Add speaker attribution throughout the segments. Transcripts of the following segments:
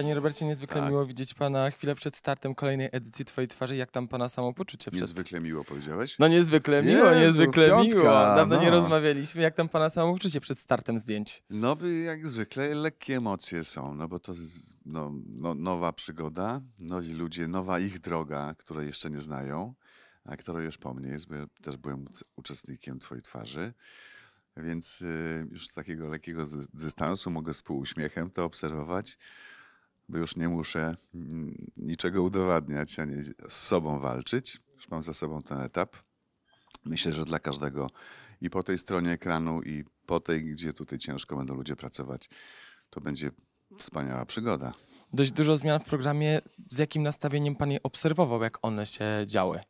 Speaker 1: Panie Robercie, niezwykle Tak. miło widzieć Pana chwilę przed startem kolejnej edycji Twojej twarzy. Jak tam Pana samopoczucie przed... Niezwykle
Speaker 2: miło powiedziałeś? No niezwykle miło, niezwykle piątka, miło. Dawno no. nie
Speaker 1: rozmawialiśmy. Jak tam Pana samopoczucie przed startem zdjęć? No
Speaker 2: jak zwykle lekkie emocje są, no bo to jest no, no, nowa przygoda, nowi ludzie, nowa ich droga, które jeszcze nie znają, a która już po mnie jest, bo ja też byłem uczestnikiem Twojej twarzy. Więc y, już z takiego lekkiego dystansu mogę z półuśmiechem to obserwować bo już nie muszę niczego udowadniać, ani z sobą walczyć. Już mam za sobą ten etap. Myślę, że dla każdego i po tej stronie ekranu, i po tej, gdzie tutaj ciężko będą ludzie
Speaker 1: pracować, to będzie wspaniała przygoda. Dość dużo zmian w programie. Z jakim nastawieniem pan je obserwował, jak one się działy?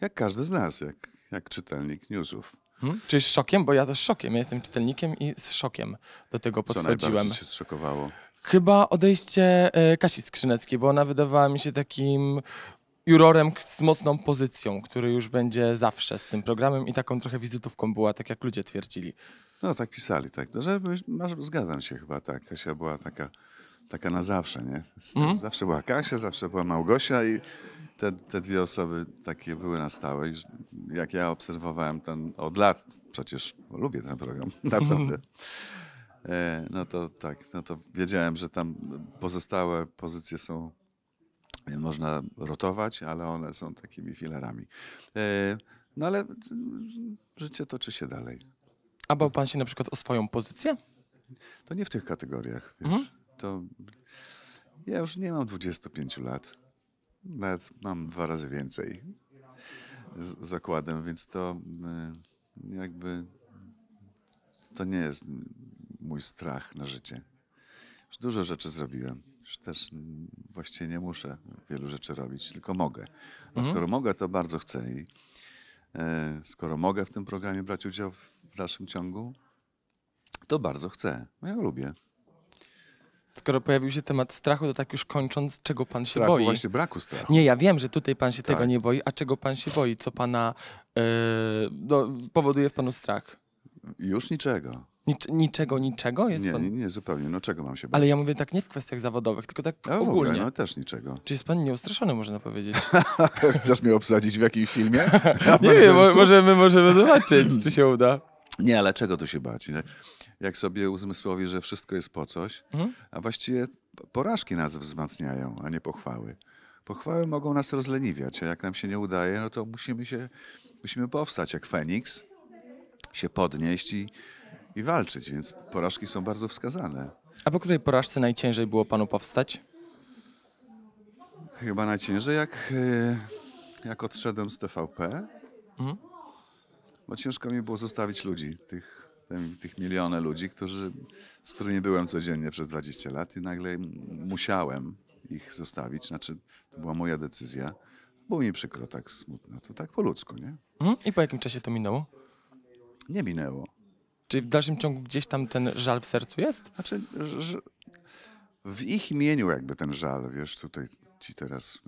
Speaker 1: Jak każdy z nas, jak, jak czytelnik newsów. Hmm? Czyli z szokiem, bo ja też szokiem. Ja jestem czytelnikiem i z szokiem do tego podchodziłem. Co najbardziej się
Speaker 2: zszokowało?
Speaker 1: Chyba odejście e, Kasi Skrzyneckiej, bo ona wydawała mi się takim jurorem z mocną pozycją, który już będzie zawsze z tym programem i taką trochę wizytówką była, tak jak ludzie twierdzili. No tak pisali, tak. No, że,
Speaker 2: masz, zgadzam się chyba, tak. Kasia była taka, taka na zawsze, nie? Mm. Zawsze była Kasia, zawsze była Małgosia i te, te dwie osoby takie były na stałe. I jak ja obserwowałem ten od lat, przecież lubię ten program, naprawdę. Mm. E, no to tak, no to wiedziałem, że tam pozostałe pozycje są e, można rotować, ale one są takimi filarami. E, no ale życie toczy się dalej. A bał pan się na przykład o swoją pozycję? To nie w tych kategoriach, wiesz. Mhm. To ja już nie mam 25 lat. Nawet mam dwa razy więcej z, zakładem, więc to jakby to nie jest mój strach na życie. Już dużo rzeczy zrobiłem. Już też właściwie nie muszę wielu rzeczy robić, tylko mogę. A no, mhm. skoro mogę, to bardzo chcę. I e, skoro mogę w tym programie brać udział w, w dalszym ciągu, to bardzo chcę.
Speaker 1: No, ja lubię. Skoro pojawił się temat strachu, to tak już kończąc, czego pan się strachu, boi? Właśnie
Speaker 2: braku strachu.
Speaker 1: Nie, ja wiem, że tutaj pan się tak. tego nie boi, a czego pan się boi? Co pana yy, no, powoduje w panu strach? Już niczego. Nic, niczego, niczego? Jest nie, pan... nie,
Speaker 2: nie, zupełnie. No czego mam się bać? Ale ja mówię
Speaker 1: tak nie w kwestiach zawodowych, tylko tak A, no, ogólnie. Ogóle, no też niczego. Czy jest pan nieustraszony, można powiedzieć?
Speaker 2: Chcesz mnie obsadzić w jakimś filmie? Ja nie wiem, możemy,
Speaker 1: możemy zobaczyć, czy się uda.
Speaker 2: Nie, ale czego tu się bać? Jak sobie uzmysłowi, że wszystko jest po coś, mhm. a właściwie porażki nas wzmacniają, a nie pochwały. Pochwały mogą nas rozleniwiać, a jak nam się nie udaje, no to musimy się, musimy powstać jak Feniks, się podnieść i i walczyć, więc porażki są bardzo wskazane. A po której porażce najciężej było panu powstać? Chyba najciężej, jak, e, jak odszedłem z TVP. Mhm. Bo ciężko mi było zostawić ludzi, tych, ten, tych miliony ludzi, którzy, z którymi byłem codziennie przez 20 lat i nagle musiałem ich zostawić. Znaczy,
Speaker 1: to była moja decyzja. Było mi przykro, tak smutno, to tak po ludzku, nie? Mhm. I po jakim czasie to minęło? Nie minęło. Czy w dalszym ciągu gdzieś tam ten żal w sercu jest? Znaczy, że
Speaker 2: w ich imieniu jakby ten żal, wiesz, tutaj ci teraz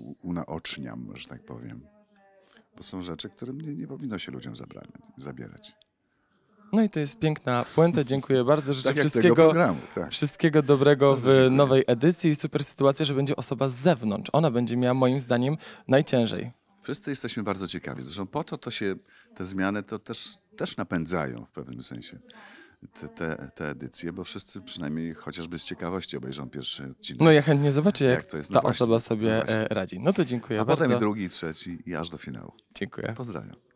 Speaker 2: yy, unaoczniam, że tak powiem. Bo są rzeczy, którym nie, nie powinno się ludziom zabrania, zabierać.
Speaker 1: No i to jest piękna puenta. Dziękuję bardzo. Tak Życzę tak wszystkiego, tak. wszystkiego dobrego w nowej edycji. Super sytuacja, że będzie osoba z zewnątrz. Ona będzie miała moim zdaniem najciężej.
Speaker 2: Wszyscy jesteśmy bardzo ciekawi. Zresztą po to, to się te zmiany to też, też napędzają w pewnym sensie te, te, te edycje, bo wszyscy przynajmniej chociażby z ciekawości obejrzą pierwszy odcinek. No ja chętnie zobaczę, jak, jak to jest. No ta właśnie, osoba sobie no e, radzi. No to dziękuję A bardzo. A potem i drugi, i trzeci i aż do finału.
Speaker 1: Dziękuję. Pozdrawiam.